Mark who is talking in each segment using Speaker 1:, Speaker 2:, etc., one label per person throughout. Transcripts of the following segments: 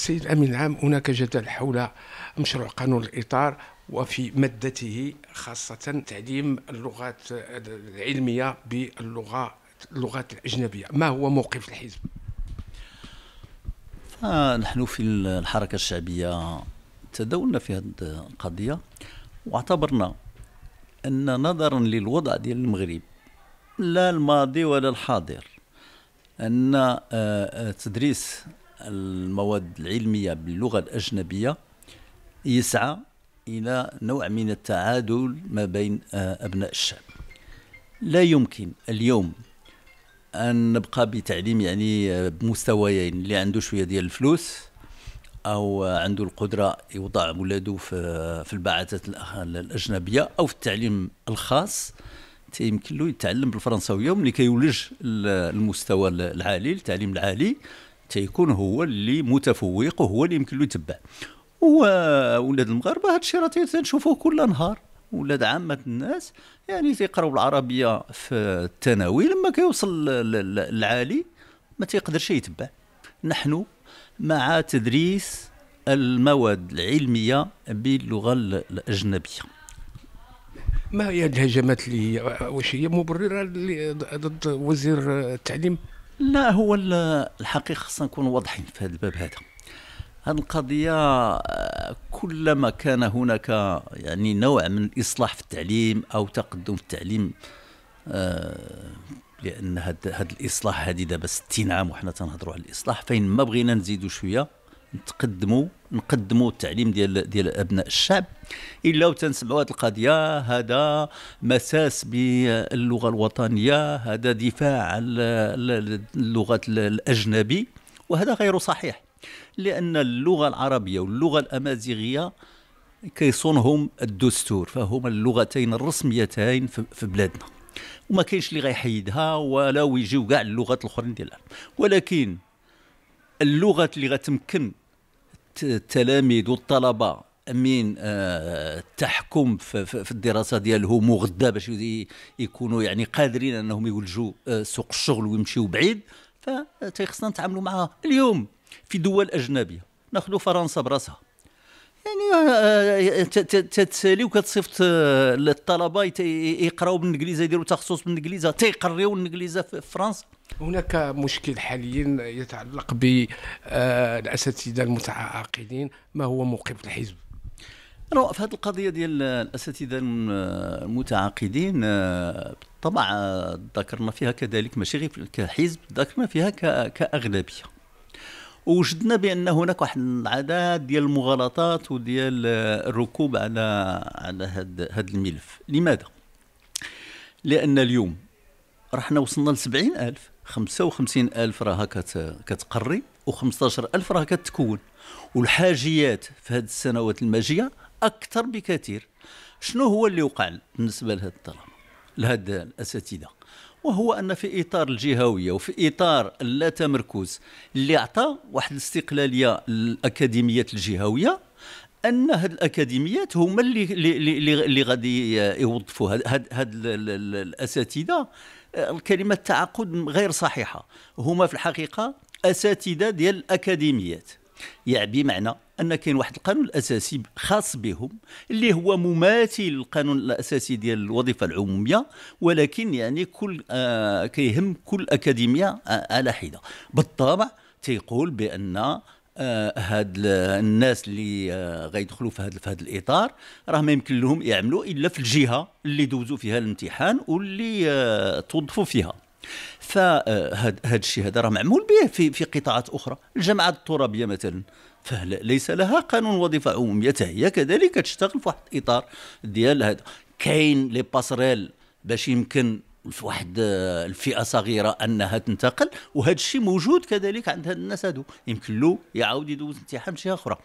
Speaker 1: السيد الامين العام هناك جدل حول مشروع قانون الاطار وفي مادته خاصه تعليم اللغات العلميه باللغه اللغات الاجنبيه ما هو موقف الحزب
Speaker 2: نحن في الحركه الشعبيه تداولنا في هذه القضيه واعتبرنا ان نظرا للوضع ديال المغرب لا الماضي ولا الحاضر ان آه، آه، تدريس المواد العلمية باللغة الأجنبية يسعى إلى نوع من التعادل ما بين آه، أبناء الشعب لا يمكن اليوم أن نبقى بتعليم يعني بمستويين اللي عنده شوية ديال الفلوس أو عنده القدرة يوضع ولاده في في البعثات الأجنبية أو في التعليم الخاص تيمكن له يتعلم بالفرنساويه وملي كيولج المستوى العالي التعليم العالي تيكون هو اللي متفوق وهو اللي يمكن له يتبع وولاد المغاربه الشيء راه تنشوفوه كل نهار ولاد عامة الناس يعني تيقراو العربية في الثانوي لما كيوصل العالي ما تيقدرش يتبع نحن مع تدريس المواد العلمية باللغة الأجنبية
Speaker 1: ما هي الهجمات اللي واش هي مبررة ضد وزير التعليم لا هو الحقيقه خصنا نكون واضحين في هذا الباب هذا هذه القضية
Speaker 2: آه، كلما كان هناك يعني نوع من الإصلاح في التعليم أو تقدم في التعليم آه، لأن هذا الإصلاح هذه دابا 60 عام وحنا تنهضروا على الإصلاح فين ما بغينا نزيدوا شوية نتقدموا نقدموا التعليم ديال ديال ابناء الشعب الا وتنسمعوا هذه القضيه هذا مساس باللغه الوطنيه هذا دفاع على اللغه الاجنبي وهذا غير صحيح لان اللغه العربيه واللغه الامازيغيه كيصونهم الدستور فهما اللغتين الرسميتين في بلادنا وما كاينش اللي غيحيدها ولا يجيو كاع اللغات الاخرين ديالها ولكن اللغه اللي غتمكن التلاميذ والطلبه من آه، التحكم في الدراسه ديالهم وغدا باش يكونوا يعني قادرين انهم يولجوا آه، سوق الشغل ويمشيوا بعيد فتيخصنا آه، نتعاملوا معها اليوم في دول اجنبيه ناخذ فرنسا براسها يعني آه، آه، تتسالي وكتصيفط آه، للطلبه
Speaker 1: يقراو بالانجليزي يديروا تخصص بالانجليزي تيقريو الانجليزي في فرنسا هناك مشكل حاليا يتعلق بالاساتذه المتعاقدين ما هو موقف الحزب
Speaker 2: في هذه القضية ديال الأساتذة المتعاقدين بالطبع ذكرنا فيها كذلك ماشي غير كحزب ذكرنا فيها كأغلبية وجدنا بان هناك واحد العدد ديال المغالطات وديال الركوب على على هذا هذا الملف لماذا لان اليوم رحنا وصلنا ل 70000 55000 راها كتقري و15000 راها كتكون والحاجيات في هذه السنوات الماجيه اكثر بكثير شنو هو اللي وقع بالنسبه لهذا الطلبه لهذا الاساتذه وهو ان في اطار الجهويه وفي اطار اللا تمركز اللي عطى واحد الاستقلاليه للاكاديميات الجهويه ان هاد الاكاديميات هما اللي اللي اللي غادي يوظفوا هاد, هاد الاساتذه آه، الكلمه التعاقد غير صحيحه هما في الحقيقه اساتذه ديال الاكاديميات يعني بمعنى ان كاين واحد القانون الاساسي خاص بهم اللي هو مماثل القانون الاساسي ديال الوظيفه العموميه ولكن يعني كل آه كيهم كل اكاديميه آه على حده بالطبع تيقول بان آه، هاد الناس اللي آه، غيدخلوا في هذا في هذا الاطار راه ما يمكن لهم يعملوا الا في الجهه اللي دوزوا فيها الامتحان واللي آه، توظفوا فيها فهذا الشيء هذا راه معمول به في في قطاعات اخرى الجامعات الترابيه مثلا فليس لها قانون وظيفه عموميه هي كذلك تشتغل في واحد الاطار ديال هذا كاين لي باسريل باش يمكن في واحد آه، الفئه صغيره انها تنتقل وهذا الشيء موجود كذلك عند هاد الناس هادو يمكن له يعاود يدوز امتحان شي اخرى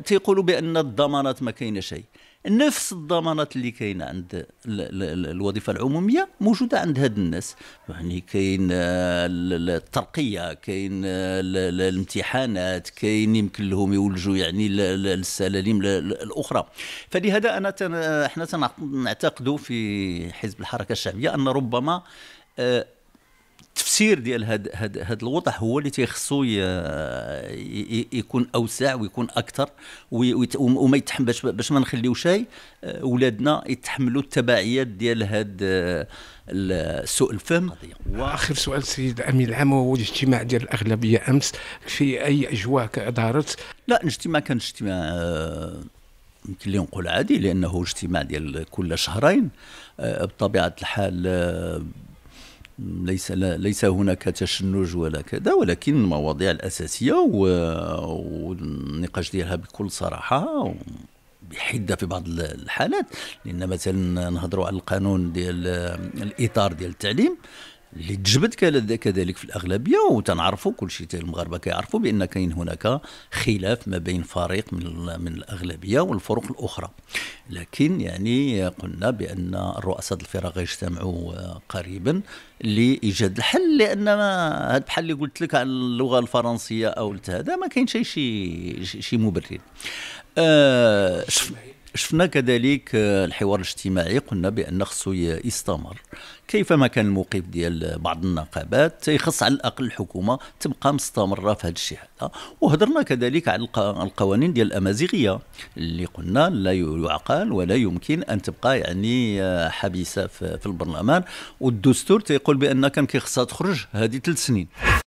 Speaker 2: تيقولوا بان الضمانات ما كاينه شيء نفس الضمانات اللي كاينه عند الوظيفه العموميه موجوده عند هاد الناس يعني كاين آه، الترقيه كاين آه، الامتحانات كاين يمكن لهم يولجوا يعني للسلاليم الاخرى فلهذا انا آه، احنا نعتقد في حزب الحركه الشعبيه ان ربما التفسير ديال هاد هاد هاد الوضع هو اللي تيخصو يكون اوسع ويكون اكثر وما يتحملش باش ما نخليوش آه، ولادنا يتحملوا
Speaker 1: التبعيات ديال هاد آه، سوء الفهم واخر سؤال سيد الامين العام وهو الاجتماع ديال الاغلبيه امس في اي اجواء دارت
Speaker 2: لا الاجتماع كان اجتماع آه، يمكن لي نقول عادي لانه اجتماع ديال كل شهرين بطبيعه الحال ليس لا ليس هناك تشنج ولا كذا ولكن المواضيع الاساسيه والنقاش ديالها بكل صراحه بحده في بعض الحالات لان مثلا نهضروا على القانون ديال الاطار ديال التعليم اللي تجبد كذلك في الاغلبيه وتنعرفوا كل شيء المغاربه كيعرفوا بان كاين هناك خلاف ما بين فريق من من الاغلبيه والفرق الاخرى لكن يعني قلنا بان الرؤساء الفرق يجتمعوا قريبا لايجاد الحل لان ما بحال اللي قلت لك على اللغه الفرنسيه او هذا ما كاينش شي شي مبرر آه شفنا كذلك آه، الحوار الاجتماعي قلنا بان خصو يستمر كيفما كان الموقف ديال بعض النقابات تيخص على الاقل الحكومه تبقى مستمره في هذا الشيء هذا وهضرنا كذلك على القوانين ديال الامازيغيه اللي قلنا لا يعقل ولا يمكن ان تبقى يعني آه، حبيسه في البرلمان والدستور تيقول بان كان كيخصها تخرج هذه ثلاث سنين